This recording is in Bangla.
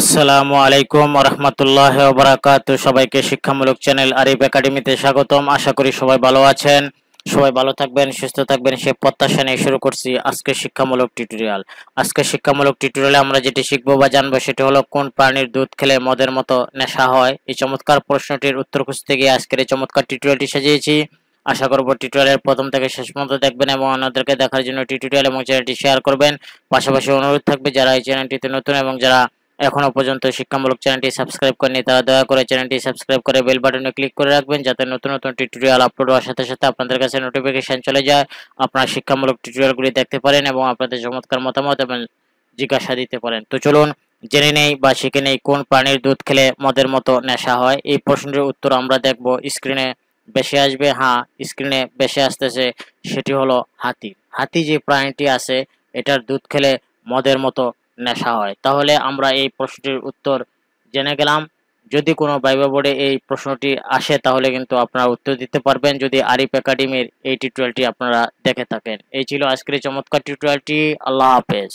আসসালামু আলাইকুম রহমতুল্লাহ বরাকাত সবাইকে শিক্ষামূলক চ্যানেল আরিফ একাডেমিতে স্বাগতম আশা করি সবাই ভালো আছেন সবাই ভালো থাকবেন সুস্থ থাকবেন সে প্রত্যাশা নিয়ে শুরু করছি আজকে শিক্ষামূলক টিউটোরিয়াল আজকে শিক্ষামূলক টিউটোরিয়ালে আমরা যেটি শিখবো বা জানবো সেটি হলো কোন প্রাণীর দুধ খেলে মদের মতো নেশা হয় এই চমৎকার প্রশ্নটির উত্তর খুঁজতে গিয়ে আজকের এই চমৎকার টিউটোরিয়ালটি সাজিয়েছি আশা করব টিউটোরিয়ালের প্রথম থেকে শেষ পর্যন্ত দেখবেন এবং অন্যদেরকে দেখার জন্য টিউটোরিয়াল এবং চ্যানেলটি শেয়ার করবেন পাশাপাশি অনুরোধ থাকবে যারা এই চ্যানেলটিতে নতুন এবং যারা এখনও পর্যন্ত শিক্ষামূলক চ্যানেলটি সাবস্ক্রাইব করেনি তারা দয়া করে চ্যানেলটি সাবস্ক্রাইব করে বেল বাটনে ক্লিক করে রাখবেন যাতে নতুন নতুন টিউটোরিয়াল আপলোড হওয়ার সাথে সাথে আপনাদের কাছে নোটিফিকেশান চলে যায় আপনারা শিক্ষামূলক টিউটোরিয়ালগুলি দেখতে পারেন এবং আপনাদের চমৎকার মতামত এবং জিজ্ঞাসা দিতে পারেন তো চলুন জেনে নেই বা শিখে নেই কোন প্রাণীর দুধ খেলে মদের মতো নেশা হয় এই প্রশ্নটির উত্তর আমরা দেখব স্ক্রিনে বেশি আসবে হ্যাঁ স্ক্রিনে বেশি আসতেছে সেটি হলো হাতি হাতি যে প্রাণীটি আছে এটার দুধ খেলে মদের মতো নেশা হয় তাহলে আমরা এই প্রশ্নটির উত্তর জেনে গেলাম যদি কোনো বাইবা বোর্ডে এই প্রশ্নটি আসে তাহলে কিন্তু আপনারা উত্তর দিতে পারবেন যদি আরিফ একাডেমির এই টিউটোরিয়ালটি আপনারা দেখে থাকেন এই ছিল আজকের চমৎকার টিউটোরিয়ালটি আল্লাহ হাফেজ